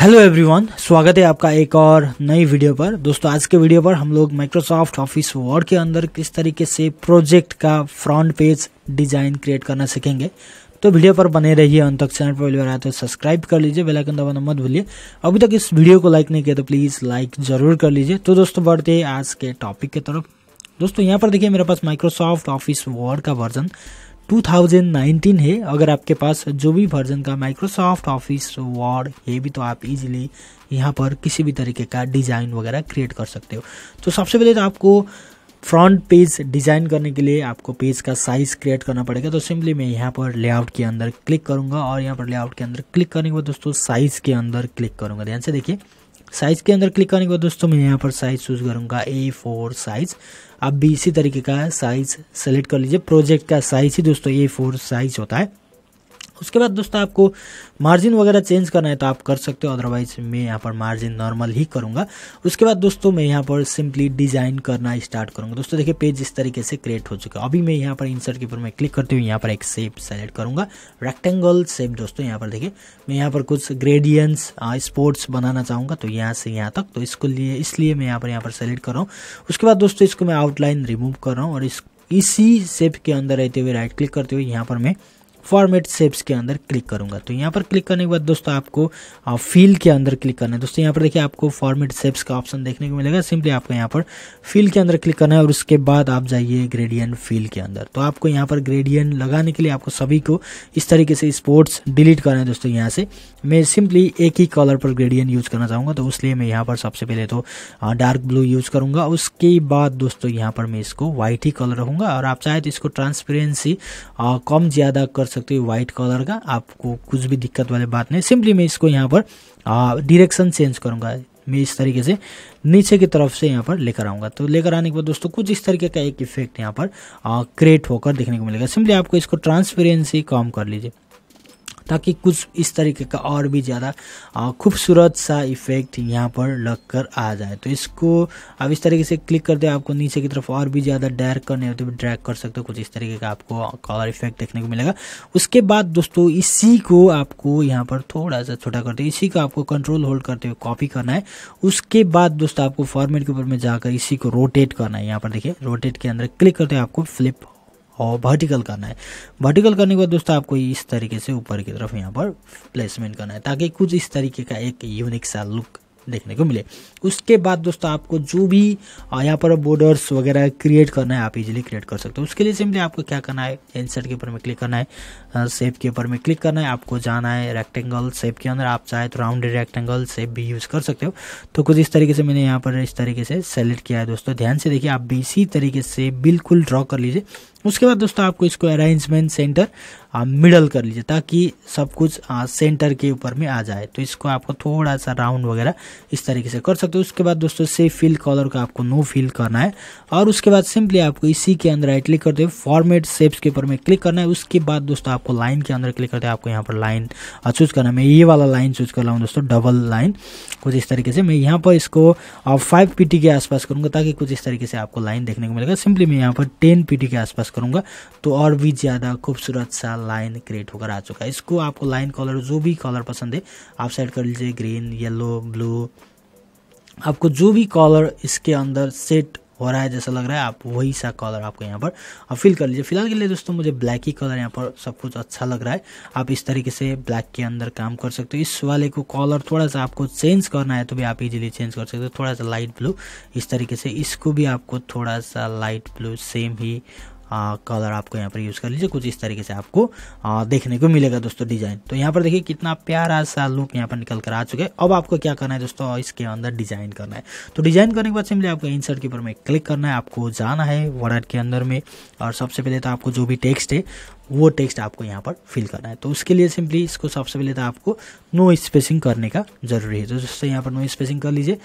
hello everyone स्वागत है आपका एक और नई वीडियो पर दोस्तों आज के वीडियो पर हम लोग माइक्रोसॉफ्ट ऑफिस वर्ड के अंदर किस तरीके से प्रोजेक्ट का फ्रंट पेज डिज़ाइन क्रिएट करना सीखेंगे तो वीडियो पर बने रहिए अंत तक चैनल पर वीडियो बार तो सब्सक्राइब कर लीजिए बेल आइकन दबाना मत भूलिए अभी तक इस वीडियो को लाइक नहीं किया तो प्लीज़ लाइक ज़रूर कर लीजिए तो दोस्तों बढ़ते आज के टॉपिक की तरफ दोस्तों यहाँ पर देखिए मेरे पास माइक्रोसॉफ्ट ऑफिस वर्ड का वर्जन 2019 है अगर आपके पास जो भी वर्जन का माइक्रोसॉफ्ट ऑफिस वर्ड ये भी तो आप इजीली यहाँ पर किसी भी तरीके का डिज़ाइन वगैरह क्रिएट कर सकते हो तो सबसे पहले तो आपको फ्रंट पेज डिज़ाइन करने के लिए आपको पेज का साइज़ क्रिएट करना पड़ेगा तो सिंपली मैं यहाँ पर लेआउट के अंदर क्लिक करूँगा और यहाँ पर लेआउट के अंदर क्लिक करने के बाद दोस्तों साइज़ के अंदर क्लिक करूँगा ध्यान से देखिए साइज़ के अंदर क्लिक करने के बाद दोस्तों मैं यहाँ पर साइज़ चूज़ करूंगा ए फोर साइज़ आप भी इसी तरीके का साइज़ सेलेक्ट कर लीजिए प्रोजेक्ट का साइज़ ही दोस्तों ए फोर साइज़ होता है उसके बाद दोस्तों आपको मार्जिन वगैरह चेंज करना है तो आप कर सकते हो अदरवाइज मैं यहाँ पर मार्जिन नॉर्मल ही करूँगा उसके बाद दोस्तों मैं यहाँ पर सिंपली डिज़ाइन करना स्टार्ट करूँगा दोस्तों देखिए पेज इस तरीके से क्रिएट हो चुका है अभी मैं यहाँ पर इंसर्ट के ऊपर मैं क्लिक करती हूँ यहाँ पर एक सेप सेलेक्ट करूँगा रेक्टेंगल सेप दोस्तों यहाँ पर देखिए मैं यहाँ पर कुछ ग्रेडियंस स्पोर्ट्स बनाना चाहूँगा तो यहाँ से यहाँ तक तो इसको लिए इसलिए मैं यहाँ पर यहाँ पर सेलेक्ट कर रहा हूँ उसके बाद दोस्तों इसको मैं आउटलाइन रिमूव कर रहा हूँ और इस इसी सेप के अंदर रहते हुए राइट क्लिक करते हुए यहाँ पर मैं फॉर्मेट सेप्स के अंदर क्लिक करूंगा तो यहाँ पर क्लिक करने के बाद दोस्तों आपको फील के अंदर क्लिक करना है दोस्तों यहाँ पर देखिए आपको फॉर्मेट सेप्स का ऑप्शन देखने को मिलेगा सिंपली आपको यहाँ पर फील के अंदर क्लिक करना है और उसके बाद आप जाइए ग्रेडियन फील के अंदर तो आपको यहाँ पर ग्रेडियन लगाने के लिए आपको सभी को इस तरीके से स्पोर्ट्स डिलीट करना है दोस्तों यहाँ से मैं सिंपली एक ही कलर पर ग्रेडियन यूज़ करना चाहूँगा तो उसलिए मैं यहाँ पर सबसे पहले तो डार्क ब्लू यूज़ करूँगा उसके बाद दोस्तों यहाँ पर मैं इसको व्हाइट ही कलर रहूँगा और आप चाहे तो इसको ट्रांसपेरेंसी कम ज़्यादा कर सकते हो वाइट कलर का आपको कुछ भी दिक्कत वाली बात नहीं सिंपली मैं इसको यहाँ पर डिरेक्शन चेंज करूँगा मैं इस तरीके से नीचे की तरफ से यहाँ पर लेकर आऊँगा तो लेकर आने के बाद दोस्तों कुछ इस तरीके का एक इफेक्ट यहाँ पर क्रिएट होकर देखने को मिलेगा सिंपली आपको इसको ट्रांसपेरेंसी कम कर लीजिए ताकि कुछ इस तरीके का और भी ज़्यादा खूबसूरत सा इफेक्ट यहाँ पर लग कर आ जाए तो इसको आप इस तरीके से क्लिक कर दें आपको नीचे की तरफ और भी ज़्यादा डैर करने होते तो ड्रैक कर सकते हो कुछ इस तरीके का आपको कलर इफेक्ट देखने को मिलेगा उसके बाद दोस्तों इसी को आपको यहाँ पर थोड़ा सा छोटा करते इसी को आपको कंट्रोल होल्ड करते हुए कॉपी करना है उसके बाद दोस्तों आपको फॉर्मेट के ऊपर में जाकर इसी को रोटेट करना है यहाँ पर देखिए रोटेट के अंदर क्लिक करते हैं आपको फ्लिप और वर्टिकल करना है वर्टिकल करने के बाद दोस्तों आपको इस तरीके से ऊपर की तरफ यहाँ पर प्लेसमेंट करना है ताकि कुछ इस तरीके का एक यूनिक सा लुक देखने को मिले उसके बाद दोस्तों आपको जो भी यहाँ पर बॉर्डर्स वगैरह क्रिएट करना है आप इजीली क्रिएट कर सकते हो उसके लिए सिंपली आपको क्या करना है इंसर्ट के ऊपर में क्लिक करना है सेप के ऊपर में क्लिक करना है आपको जाना है रेक्टेंगल सेप के अंदर आप चाहे तो राउंड रेक्टेंगल सेप भी यूज़ कर सकते हो तो कुछ इस तरीके से मैंने यहाँ पर इस तरीके से सेलेक्ट किया है दोस्तों ध्यान से देखिए आप भी इसी तरीके से बिल्कुल ड्रॉ कर लीजिए उसके बाद दोस्तों आपको इसको अरेंजमेंट सेंटर मिडल कर लीजिए ताकि सब कुछ आ, सेंटर के ऊपर में आ जाए तो इसको आपको थोड़ा सा राउंड वगैरह इस तरीके से कर सकते हो उसके बाद दोस्तों से फिल कलर का आपको नो फिल करना है और उसके बाद सिंपली आपको इसी के अंदर राइट क्लिक करते हुए फॉर्मेट सेप्स के ऊपर में क्लिक करना है उसके बाद दोस्तों आपको लाइन के अंदर क्लिक करते हैं आपको यहाँ पर लाइन चूज़ करना है मैं ये वाला लाइन चूज़ कर रहा हूँ दोस्तों डबल लाइन कुछ इस तरीके से मैं यहाँ पर इसको फाइव पी के आसपास करूँगा ताकि कुछ इस तरीके से आपको लाइन देखने को मिलेगा सिंपली मैं यहाँ पर टेन पी के आसपास फोकस करूँगा तो और भी ज़्यादा खूबसूरत सा लाइन क्रिएट होकर आ चुका है इसको आपको लाइन कलर जो भी कलर पसंद है आप सेट कर लीजिए ग्रीन येलो ब्लू आपको जो भी कलर इसके अंदर सेट हो रहा है जैसा लग रहा है आप वही सा कलर आपको यहाँ पर आप फिल कर लीजिए फिलहाल के लिए दोस्तों मुझे ब्लैक ही कलर यहाँ पर सब कुछ अच्छा लग रहा है आप इस तरीके से ब्लैक के अंदर काम कर सकते हो इस वाले को कलर थोड़ा सा आपको चेंज करना है तो भी आप इजीली चेंज कर सकते हो थोड़ा सा लाइट ब्लू इस तरीके से इसको भी आपको थोड़ा सा लाइट ब्लू सेम ही कलर आपको यहाँ पर यूज़ कर लीजिए कुछ इस तरीके से आपको आ, देखने को मिलेगा दोस्तों डिज़ाइन तो यहाँ पर देखिए कितना प्यारा सा लुक यहाँ पर निकल कर आ चुके हैं अब आपको क्या करना है दोस्तों इसके अंदर डिज़ाइन करना है तो डिज़ाइन करने के बाद सिंपली आपको इंसर्ट के ऊपर में क्लिक करना है आपको जाना है वर्ड के अंदर में और सबसे पहले तो आपको जो भी टेक्स्ट है वो टेक्स्ट आपको यहाँ पर फिल करना है तो उसके लिए सिंपली इसको सबसे पहले तो आपको नो स्पेसिंग करने का ज़रूरी है तो दोस्तों यहाँ पर नो स्पेसिंग कर लीजिए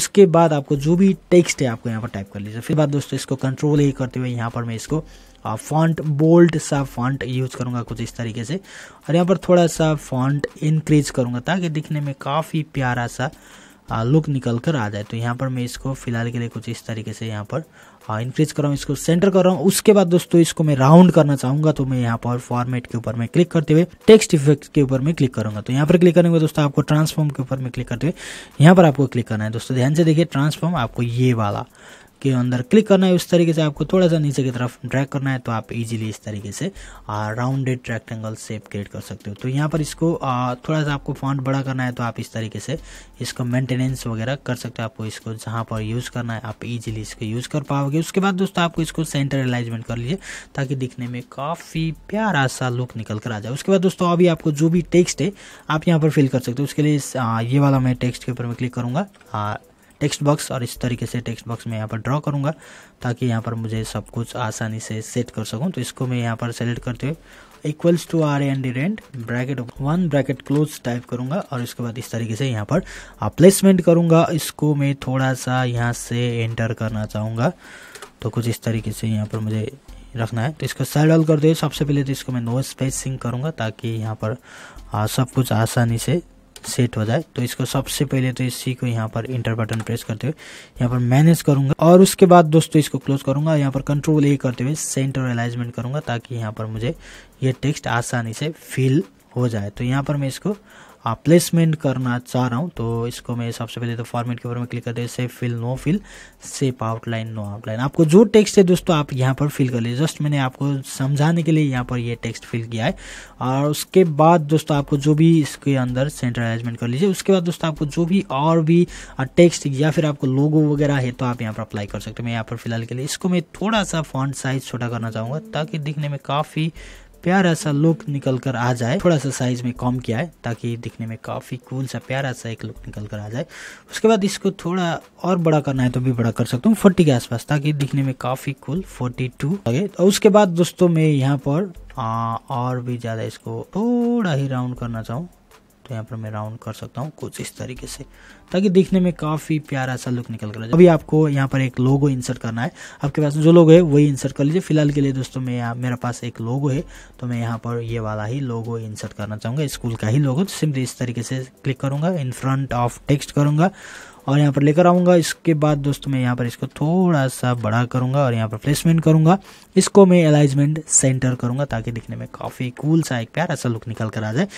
उसके बाद आपको जो भी टेक्स्ट है आपको यहाँ पर टाइप कर लीजिए फिर बाद दोस्तों इसको कंट्रोल ही करते हुए यहाँ पर मैं इसको फॉन्ट बोल्ड सा फॉन्ट यूज़ करूँगा कुछ इस तरीके से और यहाँ पर थोड़ा सा फॉन्ट इंक्रीज करूँगा ताकि दिखने में काफ़ी प्यारा सा लुक निकल कर आ जाए तो यहाँ पर मैं इसको फिलहाल के लिए कुछ इस तरीके से यहाँ पर हाँ इंक्रीज कर रहा हूँ इसको सेंटर कर रहा हूँ उसके बाद दोस्तों इसको मैं राउंड करना चाहूंगा तो मैं यहाँ पर फॉर्मेट के ऊपर में क्लिक करते हुए टेक्स्ट इफेक्ट के ऊपर मैं क्लिक करूंगा तो यहाँ पर क्लिक करेंगे दोस्तों आपको ट्रांसफॉर्म के ऊपर मैं क्लिक करते हुए यहाँ पर आपको क्लिक करना है दोस्तों ध्यान से देखिए ट्रांसफॉर्म आपको ये वाला के अंदर क्लिक करना है उस तरीके से आपको थोड़ा सा नीचे की तरफ ड्रैग करना है तो आप इजीली इस तरीके से राउंडेड रेक्टेंगल शेप क्रिएट कर सकते हो तो यहाँ पर इसको आ, थोड़ा सा आपको फॉन्ट बड़ा करना है तो आप इस तरीके से इसको मेंटेनेंस वगैरह कर सकते हो आपको इसको जहाँ पर यूज़ करना है आप ईजिली इसको यूज़ कर पाओगे उसके बाद दोस्तों आपको इसको सेंटर एलाइजमेंट कर लीजिए ताकि दिखने में काफ़ी प्यारा सा लुक निकल कर आ जाए उसके बाद दोस्तों अभी आपको जो भी टेक्स्ट है आप यहाँ पर फिल कर सकते हो उसके लिए ये वाला मैं टेक्स्ट के ऊपर मैं क्लिक करूँगा टेक्स्ट बॉक्स और इस तरीके से टेक्स्ट बॉक्स में यहाँ पर ड्रॉ करूँगा ताकि यहाँ पर मुझे सब कुछ आसानी से सेट कर सकूँ तो इसको मैं यहाँ पर सेलेक्ट करते हुए equals to R and rent bracket one bracket close type करूँगा और इसके बाद इस तरीके से यहाँ पर प्लेसमेंट करूँगा इसको मैं थोड़ा सा यहाँ से एंटर करना चाहूँगा तो कुछ इस तरीके से यहाँ पर मुझे रखना है तो इसको साइड ऑल कर दे सबसे पहले तो इसको मैं नो स्पेसिंग करूँगा ताकि यहाँ पर आ, सब कुछ आसानी से सेट हो जाए तो इसको सबसे पहले तो इसी को यहाँ पर इंटर बटन प्रेस करते हुए यहाँ पर मैनेज करूंगा और उसके बाद दोस्तों इसको क्लोज करूंगा यहाँ पर कंट्रोल ए करते हुए सेंटर अलाइजमेंट करूंगा ताकि यहाँ पर मुझे ये टेक्स्ट आसानी से फिल हो जाए तो यहाँ पर मैं इसको प्लेसमेंट करना चाह रहा हूँ तो इसको मैं सबसे पहले तो फॉर्मेट के ऊपर में क्लिक कर दे shape fill no fill shape outline no outline आपको जो टेक्स्ट है दोस्तों आप यहाँ पर फिल कर लीजिए जस्ट मैंने आपको समझाने के लिए यहाँ पर ये टेक्स्ट फिल किया है और उसके बाद दोस्तों आपको जो भी इसके अंदर सेंट्रलाइजमेंट कर लीजिए उसके बाद दोस्तों आपको जो भी और भी टेक्स्ट या फिर आपको लोगो वगैरह है तो आप यहाँ पर अप्लाई कर सकते हो मैं यहाँ पर फिलहाल के लिए इसको मैं थोड़ा सा फॉन्ट साइज छोटा करना चाहूँगा ताकि दिखने में काफ़ी प्यारा सा लुक निकल कर आ जाए थोड़ा सा साइज में कम किया है ताकि दिखने में काफ़ी कूल सा प्यारा सा एक लुक निकल कर आ जाए उसके बाद इसको थोड़ा और बड़ा करना है तो भी बड़ा कर सकता हूँ फोर्टी के आसपास ताकि दिखने में काफ़ी कूल फोर्टी टू लगे और उसके बाद दोस्तों में यहाँ पर आ, और भी ज़्यादा इसको थोड़ा ही राउंड करना चाहूँ तो यहाँ पर मैं राउंड कर सकता हूँ कुछ इस तरीके से ताकि दिखने में काफ़ी प्यारा सा लुक निकल कर अभी आपको यहाँ पर एक लोगो इंसर्ट करना है आपके पास जो लोगो है वही इंसर्ट कर लीजिए फिलहाल के लिए दोस्तों मैं यहाँ मेरे पास एक लोगो है तो मैं यहाँ पर ये वाला ही लोगो इंसर्ट करना चाहूँगा स्कूल का ही लोगो तो सिम्पली इस तरीके से क्लिक करूँगा इन फ्रंट ऑफ टेक्स्ट करूँगा और यहाँ पर लेकर आऊँगा इसके बाद दोस्तों मैं यहाँ पर इसको थोड़ा सा बड़ा करूँगा और यहाँ पर प्लेसमेंट करूँगा इसको मैं अलाइजमेंट सेंटर करूँगा ताकि दिखने में काफ़ी कूल सा एक प्यारा सा लुक निकल कर आ जाए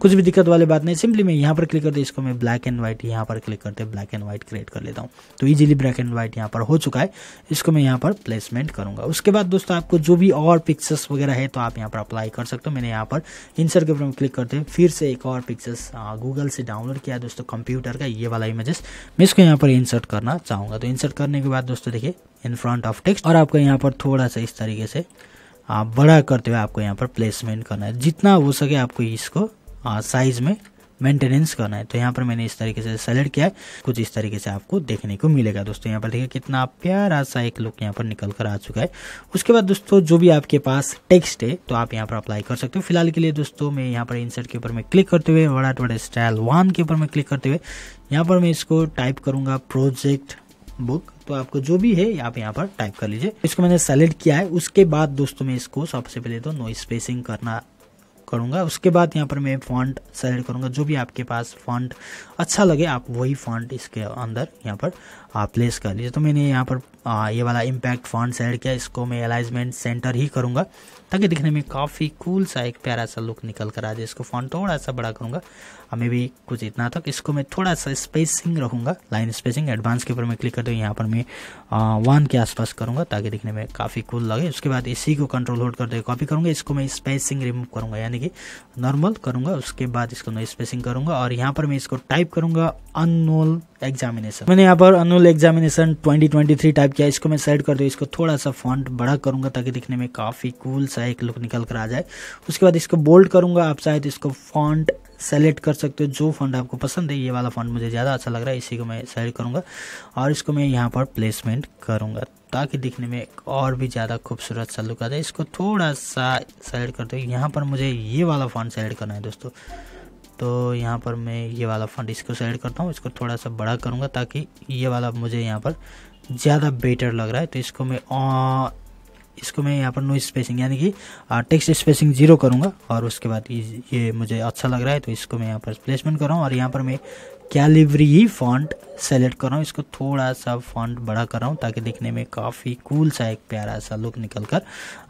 कुछ भी दिक्कत वाली बात नहीं सिंपली मैं यहाँ पर क्लिक करते इसको मैं ब्लैक एंड व्हाइट यहाँ पर क्लिक करते ब्लैक एंड व्हाइट क्रिएट कर लेता हूँ तो ईजिली ब्लैक एंड व्हाइट यहाँ पर हो चुका है इसको मैं यहाँ पर प्लेसमेंट करूँगा उसके बाद दोस्तों आपको जो भी और पिक्चर्स वगैरह है तो आप यहाँ पर अप्लाई कर सकते हो मैंने यहाँ पर इंसर के ऊपर क्लिक करते हैं फिर से एक और पिक्चर्स गूगल से डाउनलोड किया दोस्तों कंप्यूटर का ये वाला इमेजेस मैं इसको यहाँ पर इंसर्ट करना चाहूँगा तो इंसर्ट करने के बाद दोस्तों देखिए इन फ्रंट ऑफ टेक्स्ट और आपको यहाँ पर थोड़ा सा इस तरीके से बड़ा करते हुए आपको यहाँ पर प्लेसमेंट करना है जितना हो सके आपको इसको साइज में मेंटेनेंस करना है तो यहाँ पर मैंने इस तरीके से सेलेक्ट किया है कुछ इस तरीके से आपको देखने को मिलेगा दोस्तों यहाँ पर देखिए कितना प्यारा सा एक लुक यहाँ पर निकल कर आ चुका है उसके बाद दोस्तों जो भी आपके पास टेक्स्ट है तो आप यहाँ पर अप्लाई कर सकते हो फिलहाल के लिए दोस्तों मैं यहाँ पर इंसर्ट के ऊपर मैं क्लिक करते हुए वड़ा टोड़ा स्टाइल वन के ऊपर मैं क्लिक करते हुए यहाँ पर मैं इसको टाइप करूंगा प्रोजेक्ट बुक तो आपको जो भी है आप यहाँ पर टाइप कर लीजिए इसको मैंने सेलेक्ट किया है उसके बाद दोस्तों मैं इसको सबसे पहले तो नो स्पेसिंग करना करूँगा उसके बाद यहाँ पर मैं फॉन्ट सेलेक्ट करूँगा जो भी आपके पास फॉन्ट अच्छा लगे आप वही फॉन्ट इसके अंदर यहाँ पर प्लेस कर लीजिए तो मैंने यहाँ पर आ, ये वाला इम्पैक्ट फॉन्ट्स ऐड किया इसको मैं अलाइजमेंट सेंटर ही करूँगा ताकि दिखने में काफ़ी कूल सा एक प्यारा सा लुक निकल कर आ जाए इसको फॉन्ट थोड़ा सा बड़ा करूँगा हमें भी कुछ इतना तक इसको मैं थोड़ा सा स्पेसिंग रखूँगा लाइन स्पेसिंग एडवांस के ऊपर मैं क्लिक कर दूँ यहाँ पर मैं वन के आसपास करूँगा ताकि दिखने में काफ़ी कूल लगे उसके बाद इसी को कंट्रोल होल्ड करते कॉपी करूँगा इसको मैं स्पेसिंग रिमूव करूँगा यानी कि नॉर्मल करूँगा उसके बाद इसको नो स्पेसिंग करूँगा और यहाँ पर मैं इसको टाइप करूँगा अनोल एग्जामिनेशन मैंने यहाँ पर अनुल एग्जामिनेशन 2023 टाइप किया इसको मैं सेट कर दूँ इसको थोड़ा सा फॉन्ट बड़ा करूंगा ताकि दिखने में काफ़ी कूल सा एक लुक निकल कर आ जाए उसके बाद इसको बोल्ड करूंगा आप शायद इसको फॉन्ट सेलेक्ट कर सकते हो जो फंड आपको पसंद है ये वाला फंड मुझे ज़्यादा अच्छा लग रहा है इसी को मैं सेलेक्ट करूँगा और इसको मैं यहाँ पर प्लेसमेंट करूँगा ताकि दिखने में और भी ज़्यादा खूबसूरत सा लुक आ जाए इसको थोड़ा सा सेलेक्ट कर दो यहाँ पर मुझे ये वाला फंड सेलेक्ट करना है दोस्तों तो यहाँ पर मैं ये वाला फंड इसको सेलेक्ट करता हूँ इसको थोड़ा सा बड़ा करूँगा ताकि ये वाला मुझे यहाँ पर ज़्यादा बेटर लग रहा है तो इसको मैं आ, इसको मैं यहाँ पर नो स्पेसिंग यानी कि टेक्स्ट स्पेसिंग जीरो करूँगा और उसके बाद ये मुझे अच्छा लग रहा है तो इसको मैं यहाँ पर प्लेसमेंट कर रहा हूँ और यहाँ पर मैं कैलिवरी ही फॉन्ट सेलेक्ट कर रहा हूँ इसको थोड़ा सा फॉन्ट बड़ा कर रहा हूँ ताकि दिखने में काफ़ी कूल सा एक प्यारा सा लुक निकल कर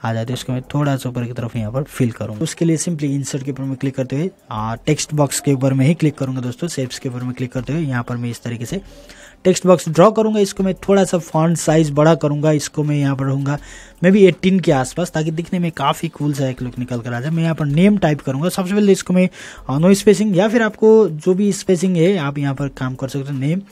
आ जाता तो है उसको मैं थोड़ा सा ऊपर की तरफ यहाँ पर फिल करूँ उसके लिए सिंपली इंसर्ट के ऊपर में क्लिक करते हुए टेक्स्ट बॉक्स के ऊपर में ही क्लिक करूँगा दोस्तों सेप्स के ऊपर में क्लिक करते हुए यहाँ पर मैं इस तरीके से टेक्स्ट बॉक्स ड्रॉ करूंगा इसको मैं थोड़ा सा फॉन्ट साइज़ बड़ा करूंगा इसको मैं यहाँ पर रहूंगा मे बी एट्टीन के आसपास ताकि दिखने में काफ़ी कूल सा एक लुक निकल कर आ जाए मैं यहाँ पर नेम टाइप करूंगा सबसे पहले इसको मैं नो स्पेसिंग या फिर आपको जो भी स्पेसिंग है आप यहाँ पर काम कर सकते हो नेम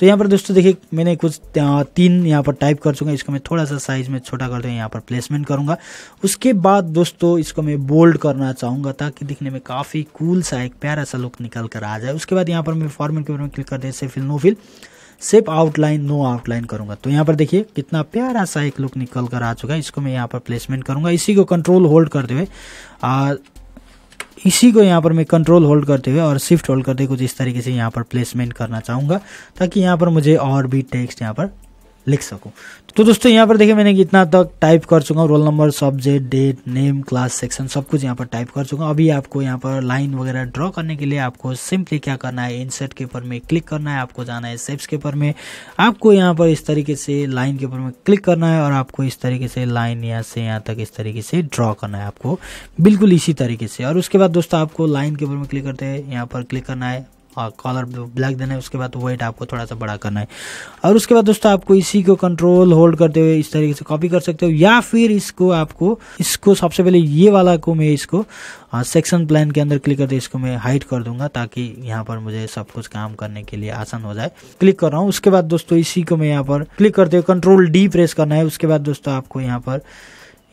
तो यहाँ पर दोस्तों देखिए मैंने कुछ तीन यहाँ पर टाइप कर चुका इसको मैं थोड़ा सा साइज़ में छोटा कर यहाँ पर प्लेसमेंट करूँगा उसके बाद दोस्तों इसको मैं बोल्ड करना चाहूँगा ताकि दिखने में काफ़ी कूल सा एक प्यारा सा लुक निकल कर आ जाए उसके बाद यहाँ पर मैं फॉर्मेट के ऊपर क्लिक कर दे से फिल नो फिल सिर्फ आउटलाइन नो आउटलाइन करूंगा तो यहाँ पर देखिए कितना प्यारा सा एक लुक निकल कर आ चुका है इसको मैं यहाँ पर प्लेसमेंट करूंगा इसी को कंट्रोल होल्ड करते हुए इसी को यहाँ पर मैं कंट्रोल होल्ड करते हुए और शिफ्ट होल्ड करते हुए कुछ इस तरीके से यहाँ पर प्लेसमेंट करना चाहूंगा ताकि यहाँ पर मुझे और भी टेक्स्ट यहाँ पर लिख सकूँ तो दोस्तों यहाँ पर देखिए मैंने इतना तक तो टाइप कर चुका हूँ roll number subject date name class section सब कुछ यहाँ पर टाइप कर चुका हूँ अभी आपको यहाँ पर लाइन वगैरह ड्रॉ करने के लिए आपको सिंपली क्या करना है इंसर्ट के ऊपर में क्लिक करना है आपको जाना है सेप्स के ऊपर में आपको यहाँ पर इस तरीके से लाइन के ऊपर में क्लिक करना है और आपको इस तरीके से लाइन यहाँ से यहाँ तक इस तरीके से ड्रॉ करना है आपको बिल्कुल इसी तरीके से और उसके बाद दोस्तों आपको लाइन के ऊपर में क्लिक करते हैं यहाँ पर क्लिक करना है और कॉलर ब्लैक देना है उसके बाद वेट आपको थोड़ा सा बड़ा करना है और उसके बाद दोस्तों आपको इसी को कंट्रोल होल्ड करते हुए इस तरीके से कॉपी कर सकते हो या फिर इसको आपको इसको सबसे पहले ये वाला को मैं इसको सेक्शन हाँ, प्लान के अंदर क्लिक करते इसको मैं हाइट कर दूंगा ताकि यहाँ पर मुझे सब कुछ काम करने के लिए आसान हो जाए क्लिक कर रहा हूँ उसके बाद दोस्तों इसी को मैं यहाँ पर क्लिक करते हुए कंट्रोल डी प्रेस करना है उसके बाद दोस्तों आपको यहाँ पर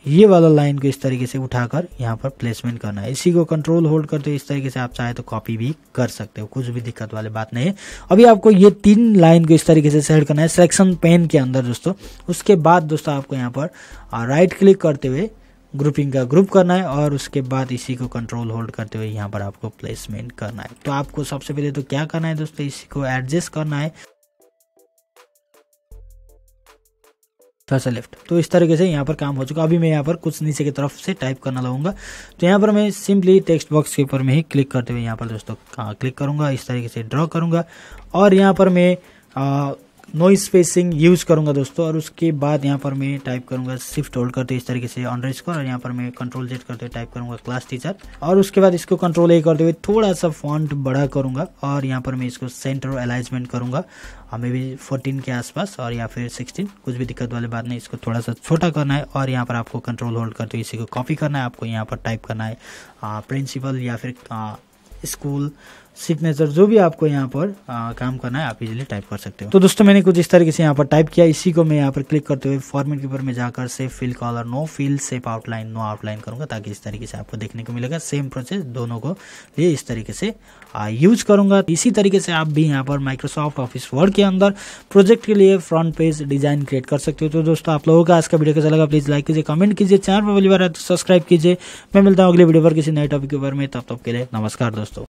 ये वाला लाइन को इस तरीके से उठाकर यहाँ पर प्लेसमेंट करना है इसी को कंट्रोल होल्ड करते हुए इस तरीके से आप चाहे तो कॉपी भी कर सकते हो कुछ भी दिक्कत वाली बात नहीं है अभी आपको ये तीन लाइन को इस तरीके से सेलेक्ट करना है सेक्शन पेन के अंदर दोस्तों उसके बाद दोस्तों आपको यहाँ पर राइट क्लिक करते हुए ग्रुपिंग का ग्रुप करना है और उसके बाद इसी को कंट्रोल होल्ड करते हुए यहाँ पर आपको प्लेसमेंट करना है तो आपको सबसे पहले तो क्या करना है दोस्तों इसी को एडजस्ट करना है फिर सा लेफ्ट तो इस तरीके से यहाँ पर काम हो चुका अभी मैं यहाँ पर कुछ नीचे की तरफ से टाइप करना लगूंगा तो यहाँ पर मैं सिंपली टेक्स्ट बॉक्स के ऊपर में ही क्लिक करते हुए यहाँ पर दोस्तों क्लिक हाँ, करूँगा इस तरीके से ड्रॉ करूँगा और यहाँ पर मैं नॉइस स्पेसिंग यूज़ करूँगा दोस्तों और उसके बाद यहाँ पर मैं टाइप करूँगा शिफ्ट होल्ड करते इस तरीके से ऑनर स्कोर और यहाँ पर मैं कंट्रोल जेड करते हुए टाइप करूँगा क्लास टीचर और उसके बाद इसको कंट्रोल ए करते हुए थोड़ा सा फॉन्ट बड़ा करूँगा और यहाँ पर मैं इसको सेंटर अलाइजमेंट करूँगा हमें भी फोर्टीन के आसपास और या फिर सिक्सटीन कुछ भी दिक्कत वाली बात नहीं इसको थोड़ा सा छोटा करना है और यहाँ पर आपको कंट्रोल होल्ड करते हुए इसी को कॉपी करना है आपको यहाँ पर टाइप करना है प्रिंसिपल या फिर स्कूल सिग्नेचर जो भी आपको यहाँ पर आ, काम करना है आप इजीली टाइप कर सकते हो तो दोस्तों मैंने कुछ इस तरीके से यहाँ पर टाइप किया इसी को मैं यहाँ पर क्लिक करते हुए फॉर्मेट के ऊपर में जाकर से fill colour no fill shape outline no outline करूंगा ताकि इस तरीके से आपको देखने को मिलेगा सेम प्रोसेस दोनों को लिए इस तरीके से यूज करूंगा इसी तरीके से आप भी यहाँ पर माइक्रोसॉफ्ट ऑफिस वर्ड के अंदर प्रोजेक्ट के लिए फ्रंट पेज डिजाइन क्रिएट कर सकते हो तो दोस्तों आप लोगों का आज का वीडियो कैसा लगा प्लीज़ लाइक कीजिए कमेंट कीजिए चैनल पर पहली बार सब्सक्राइब तो कीजिए मैं मिलता हूँ अगले वीडियो पर किसी नए टॉपिक के ऊपर में तब तक के लिए नमस्कार दोस्तों